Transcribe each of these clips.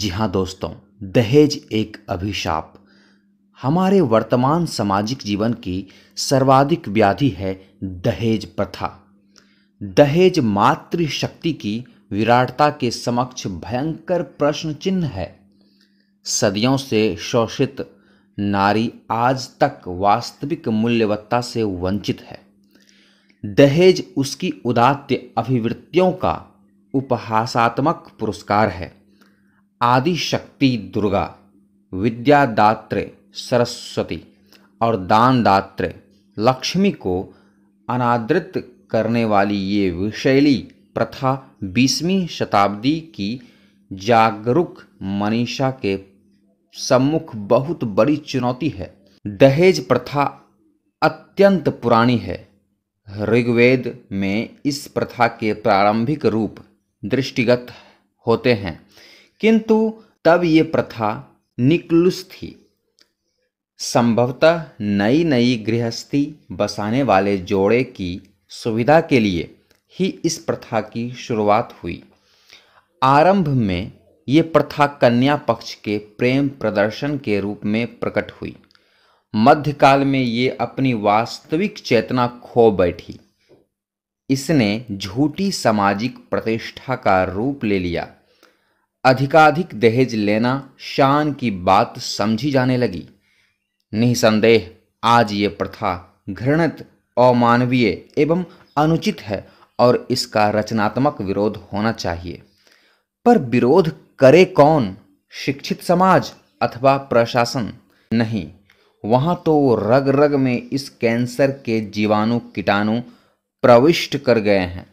जी हाँ दोस्तों दहेज एक अभिशाप हमारे वर्तमान सामाजिक जीवन की सर्वाधिक व्याधि है दहेज प्रथा दहेज मातृशक्ति की विराटता के समक्ष भयंकर प्रश्न चिन्ह है सदियों से शोषित नारी आज तक वास्तविक मूल्यवत्ता से वंचित है दहेज उसकी उदात्य अभिवृत्तियों का उपहासात्मक पुरस्कार है आदिशक्ति दुर्गा विद्यादात्र सरस्वती और दानदात्र लक्ष्मी को अनादृत करने वाली ये विषैली प्रथा बीसवीं शताब्दी की जागरूक मनीषा के सम्मुख बहुत बड़ी चुनौती है दहेज प्रथा अत्यंत पुरानी है ऋग्वेद में इस प्रथा के प्रारंभिक रूप दृष्टिगत होते हैं किंतु तब ये प्रथा निकलुस थी संभवतः नई नई गृहस्थी बसाने वाले जोड़े की सुविधा के लिए ही इस प्रथा की शुरुआत हुई आरंभ में ये प्रथा कन्या पक्ष के प्रेम प्रदर्शन के रूप में प्रकट हुई मध्यकाल में ये अपनी वास्तविक चेतना खो बैठी इसने झूठी सामाजिक प्रतिष्ठा का रूप ले लिया अधिकाधिक दहेज लेना शान की बात समझी जाने लगी निसंदेह आज ये प्रथा घृणित अमानवीय एवं अनुचित है और इसका रचनात्मक विरोध होना चाहिए पर विरोध करे कौन शिक्षित समाज अथवा प्रशासन नहीं वहां तो रग रग में इस कैंसर के जीवाणु कीटाणु प्रविष्ट कर गए हैं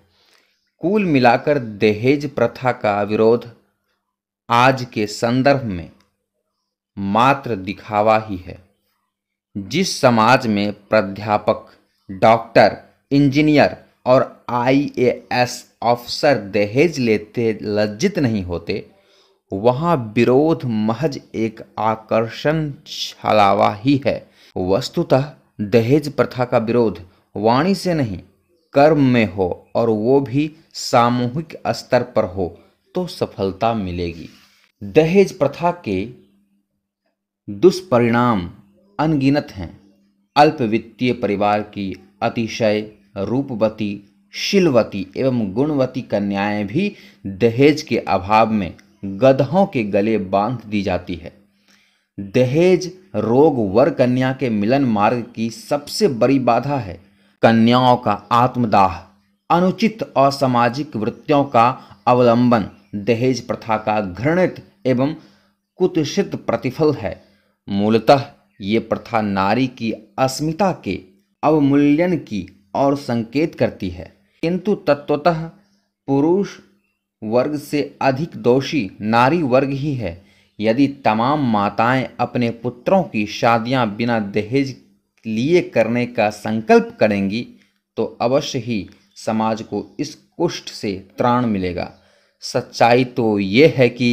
कुल मिलाकर दहेज प्रथा का विरोध आज के संदर्भ में मात्र दिखावा ही है जिस समाज में प्राध्यापक डॉक्टर इंजीनियर और आईएएस ऑफिसर दहेज लेते लज्जित नहीं होते वहाँ विरोध महज एक आकर्षण छलावा ही है वस्तुतः दहेज प्रथा का विरोध वाणी से नहीं कर्म में हो और वो भी सामूहिक स्तर पर हो तो सफलता मिलेगी दहेज प्रथा के दुष्परिणाम अनगिनत हैं अल्प वित्तीय परिवार की अतिशय रूपवती शिलवती एवं गुणवती कन्याएं भी दहेज के अभाव में गधों के गले बांध दी जाती है दहेज रोग वर कन्या के मिलन मार्ग की सबसे बड़ी बाधा है कन्याओं का आत्मदाह अनुचित असामाजिक वृत्तियों का अवलंबन दहेज प्रथा का घृणित एवं कुत्सित प्रतिफल है मूलतः ये प्रथा नारी की अस्मिता के अवमूल्यन की और संकेत करती है किंतु तत्वतः पुरुष वर्ग से अधिक दोषी नारी वर्ग ही है यदि तमाम माताएं अपने पुत्रों की शादियां बिना दहेज लिए करने का संकल्प करेंगी तो अवश्य ही समाज को इस कुष्ठ से त्राण मिलेगा सच्चाई तो ये है कि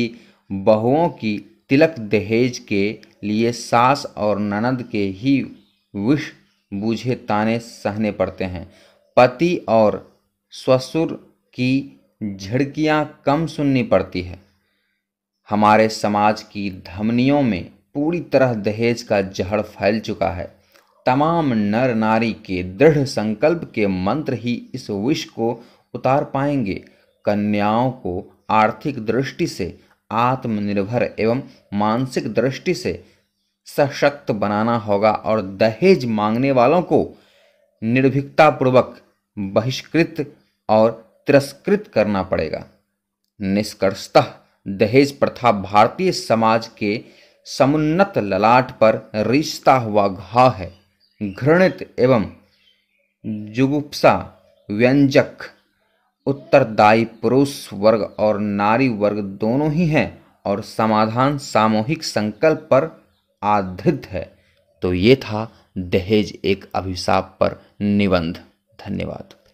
बहुओं की तिलक दहेज के लिए सास और ननद के ही विष बूझे ताने सहने पड़ते हैं पति और ससुर की झड़कियाँ कम सुननी पड़ती है हमारे समाज की धमनियों में पूरी तरह दहेज का जहर फैल चुका है तमाम नर नारी के दृढ़ संकल्प के मंत्र ही इस विष को उतार पाएंगे कन्याओं को आर्थिक दृष्टि से आत्मनिर्भर एवं मानसिक दृष्टि से सशक्त बनाना होगा और दहेज मांगने वालों को निर्भीकतापूर्वक बहिष्कृत और तिरस्कृत करना पड़ेगा निष्कर्षतः दहेज प्रथा भारतीय समाज के समुन्नत ललाट पर रिश्ता हुआ घाव है घृणित एवं जुगुप्सा व्यंजक उत्तरदायी पुरुष वर्ग और नारी वर्ग दोनों ही हैं और समाधान सामूहिक संकल्प पर आधृत है तो ये था दहेज एक अभिशाप पर निबंध धन्यवाद